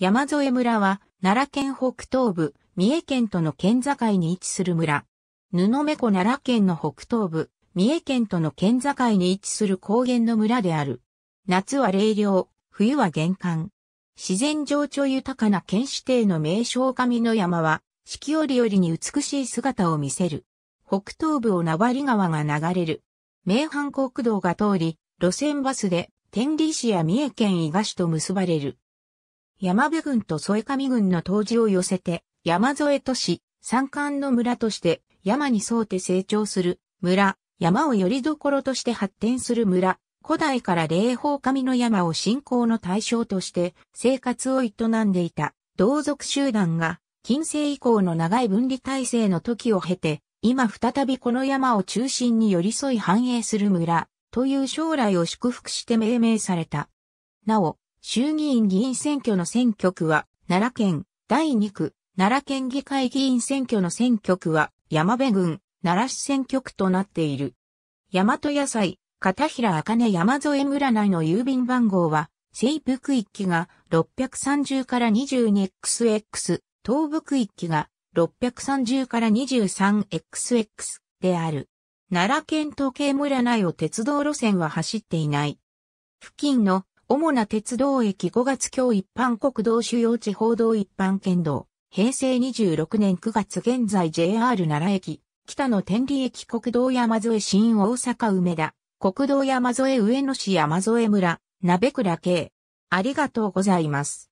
山添村は、奈良県北東部、三重県との県境に位置する村。布目湖奈良県の北東部、三重県との県境に位置する高原の村である。夏は冷涼、冬は玄関。自然情緒豊かな県指定の名称上の山は、四季折々に美しい姿を見せる。北東部を名張川が流れる。名阪国道が通り、路線バスで天理市や三重県伊賀市と結ばれる。山部郡と添上郡の当時を寄せて、山添都市、山間の村として、山に沿うて成長する村、山をよりどころとして発展する村、古代から霊峰神の山を信仰の対象として生活を営んでいた同族集団が近世以降の長い分離体制の時を経て今再びこの山を中心に寄り添い繁栄する村という将来を祝福して命名された。なお、衆議院議員選挙の選挙区は、奈良県第2区、奈良県議会議員選挙の選挙区は、山部郡、奈良市選挙区となっている。大和野菜、片平茜山添村内の郵便番号は、西部区域が630から 22XX、東部区域が630から 23XX である。奈良県東京村内を鉄道路線は走っていない。付近の主な鉄道駅5月今日一般国道主要地方道一般県道。平成26年9月現在 JR 奈良駅、北野天理駅国道山添新大阪梅田、国道山添上野市山添村、鍋倉系。ありがとうございます。